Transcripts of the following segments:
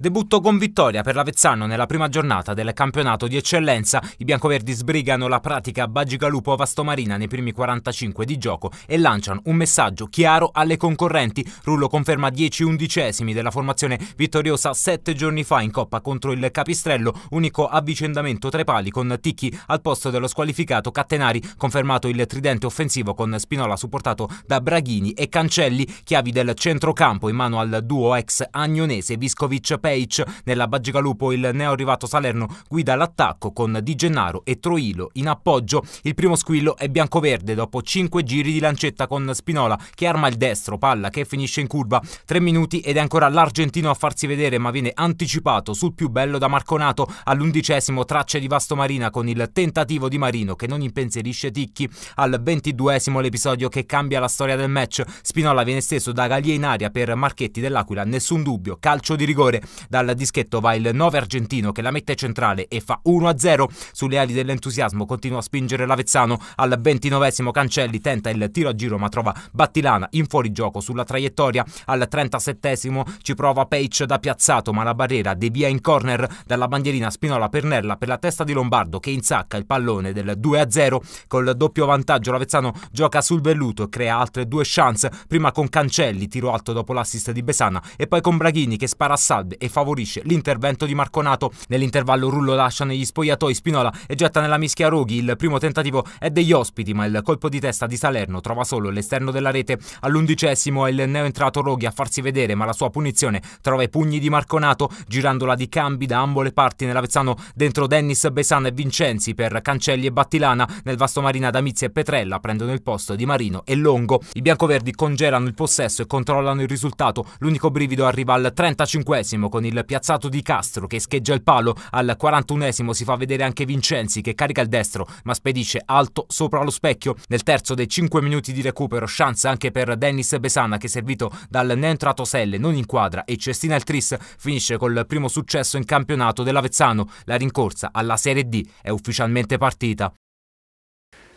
Debutto con vittoria per l'Avezzano nella prima giornata del campionato di eccellenza. I biancoverdi sbrigano la pratica Bagigalupo-Vastomarina nei primi 45 di gioco e lanciano un messaggio chiaro alle concorrenti. Rullo conferma 10 undicesimi della formazione vittoriosa sette giorni fa in Coppa contro il Capistrello, unico avvicendamento tre pali con Ticchi al posto dello squalificato Cattenari, confermato il tridente offensivo con Spinola supportato da Braghini e Cancelli, chiavi del centrocampo in mano al duo ex agnonese Viscovic-Pérez Peic. Nella Baggigalupo il neo arrivato Salerno guida l'attacco con Di Gennaro e Troilo in appoggio. Il primo squillo è biancoverde dopo 5 giri di lancetta con Spinola che arma il destro, palla che finisce in curva. 3 minuti ed è ancora l'argentino a farsi vedere ma viene anticipato sul più bello da Marconato all'undicesimo tracce di Vastomarina con il tentativo di Marino che non impensierisce Ticchi. Al ventiduesimo l'episodio che cambia la storia del match. Spinola viene steso da Gallia in aria per Marchetti dell'Aquila, nessun dubbio, calcio di rigore. Dal dischetto va il 9 argentino che la mette centrale e fa 1-0. Sulle ali dell'entusiasmo continua a spingere l'Avezzano. Al 29 esimo Cancelli tenta il tiro a giro ma trova Battilana in fuorigioco sulla traiettoria. Al 37 esimo ci prova Page da piazzato ma la barriera devia in corner dalla bandierina Spinola Pernella per la testa di Lombardo che insacca il pallone del 2-0. Col doppio vantaggio l'Avezzano gioca sul velluto e crea altre due chance, prima con Cancelli, tiro alto dopo l'assist di Besana e poi con Braghini che spara a salve e favorisce l'intervento di Marconato. Nell'intervallo Rullo lascia negli spogliatoi Spinola e getta nella mischia Roghi. Il primo tentativo è degli ospiti, ma il colpo di testa di Salerno trova solo l'esterno della rete. All'undicesimo è il neoentrato Roghi a farsi vedere, ma la sua punizione trova i pugni di Marconato, girandola di cambi da ambo le parti nell'Avezzano dentro Dennis Besan e Vincenzi per Cancelli e Battilana. Nel Vasto Marina Damizia e Petrella prendono il posto di Marino e Longo. I biancoverdi congelano il possesso e controllano il risultato. L'unico brivido arriva al 35 esimo con il piazzato di Castro che scheggia il palo. Al 41esimo si fa vedere anche Vincenzi che carica il destro ma spedisce alto sopra lo specchio. Nel terzo dei 5 minuti di recupero chance anche per Dennis Besana che servito dal neentrato Selle non inquadra e Cestina il Tris finisce col primo successo in campionato dell'Avezzano. La rincorsa alla Serie D è ufficialmente partita.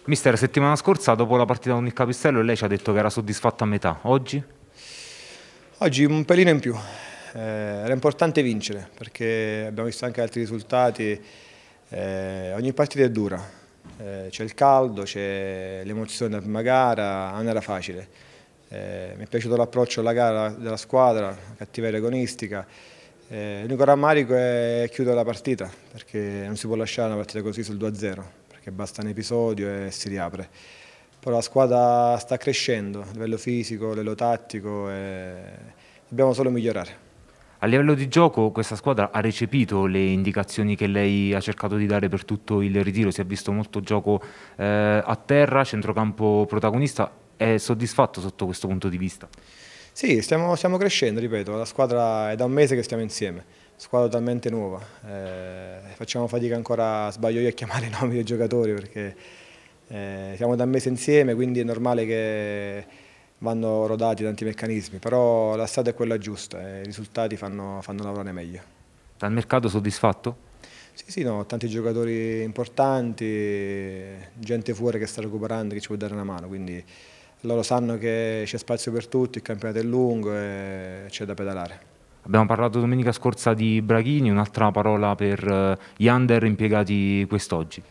Mister, settimana scorsa dopo la partita con il Capistello lei ci ha detto che era soddisfatto a metà. Oggi? Oggi un pelino in più, eh, era importante vincere perché abbiamo visto anche altri risultati, eh, ogni partita è dura, eh, c'è il caldo, c'è l'emozione della prima gara, non era facile. Eh, mi è piaciuto l'approccio alla gara della squadra, la cattiveria agonistica, eh, l'unico rammarico è chiudere la partita perché non si può lasciare una partita così sul 2-0 perché basta un episodio e si riapre però la squadra sta crescendo a livello fisico, a livello tattico e dobbiamo solo migliorare. A livello di gioco questa squadra ha recepito le indicazioni che lei ha cercato di dare per tutto il ritiro, si è visto molto gioco eh, a terra, centrocampo protagonista, è soddisfatto sotto questo punto di vista? Sì, stiamo, stiamo crescendo, ripeto, la squadra è da un mese che stiamo insieme, squadra totalmente nuova, eh, facciamo fatica ancora, sbaglio io a chiamare i nomi dei giocatori perché eh, siamo da un mese insieme, quindi è normale che vanno rodati tanti meccanismi, però la strada è quella giusta e i risultati fanno, fanno lavorare meglio. Dal mercato soddisfatto? Sì, sì, no, tanti giocatori importanti, gente fuori che sta recuperando, che ci può dare una mano, quindi loro sanno che c'è spazio per tutti, il campionato è lungo e c'è da pedalare. Abbiamo parlato domenica scorsa di Braghini, un'altra parola per eh, gli under impiegati quest'oggi.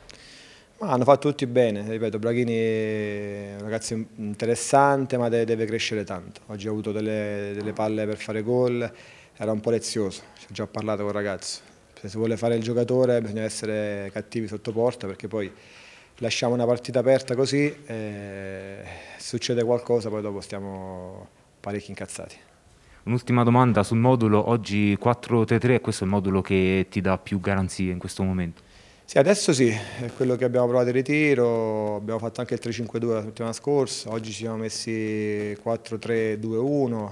Ma hanno fatto tutti bene, ripeto, Braghini è un ragazzo interessante ma deve, crescere tanto. Oggi ha avuto delle, delle palle per fare gol, era un po' lezioso, ci ho già parlato con il ragazzo. Se si vuole fare il giocatore bisogna essere cattivi sotto porta perché poi lasciamo una partita aperta così e succede qualcosa poi dopo stiamo parecchi incazzati. Un'ultima domanda sul modulo, oggi 4-3-3 questo è il modulo che ti dà più garanzie in questo momento? Sì, adesso sì, è quello che abbiamo provato in ritiro, abbiamo fatto anche il 3-5-2 la settimana scorsa, oggi ci siamo messi 4-3-2-1,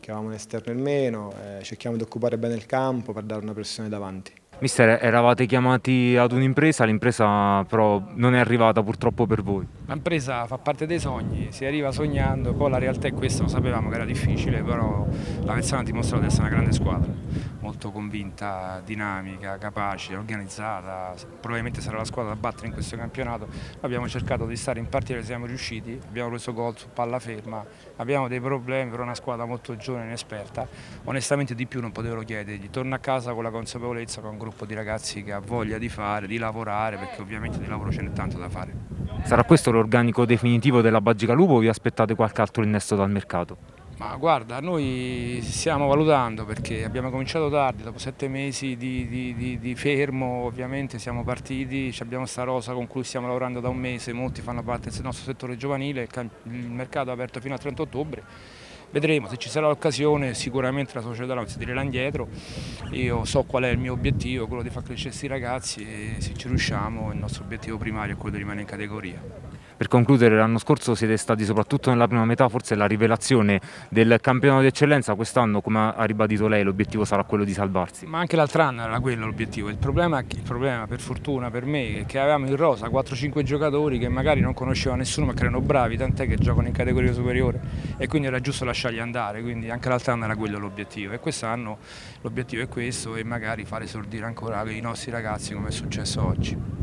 che avevamo un esterno in meno, eh, cerchiamo di occupare bene il campo per dare una pressione davanti. Mister, eravate chiamati ad un'impresa, l'impresa però non è arrivata purtroppo per voi. L'impresa fa parte dei sogni, si arriva sognando, poi la realtà è questa, lo sapevamo che era difficile, però la Vezzana ha dimostrato di essere una grande squadra molto convinta, dinamica, capace, organizzata, probabilmente sarà la squadra da battere in questo campionato. Abbiamo cercato di stare in partita, e siamo riusciti, abbiamo preso gol su palla ferma, abbiamo dei problemi per una squadra molto giovane e inesperta, onestamente di più non potevo chiedergli, torno a casa con la consapevolezza con un gruppo di ragazzi che ha voglia di fare, di lavorare, perché ovviamente di lavoro ce n'è tanto da fare. Sarà questo l'organico definitivo della Baggica Lupo o vi aspettate qualche altro innesto dal mercato? Ma guarda, noi stiamo valutando perché abbiamo cominciato tardi, dopo sette mesi di, di, di, di fermo ovviamente siamo partiti, abbiamo sta rosa con cui stiamo lavorando da un mese, molti fanno parte del nostro settore giovanile, il mercato è aperto fino al 30 ottobre, vedremo se ci sarà l'occasione, sicuramente la società non si tirerà indietro, io so qual è il mio obiettivo, quello di far crescere questi ragazzi e se ci riusciamo il nostro obiettivo primario è quello di rimanere in categoria. Per concludere, l'anno scorso siete stati soprattutto nella prima metà forse la rivelazione del campionato di eccellenza, quest'anno come ha ribadito lei l'obiettivo sarà quello di salvarsi. Ma anche l'altro anno era quello l'obiettivo, il, il problema, per fortuna per me è che avevamo in rosa 4-5 giocatori che magari non conosceva nessuno ma che erano bravi, tant'è che giocano in categoria superiore e quindi era giusto lasciarli andare, quindi anche l'altro anno era quello l'obiettivo e quest'anno l'obiettivo è questo e magari fare sordire ancora i nostri ragazzi come è successo oggi.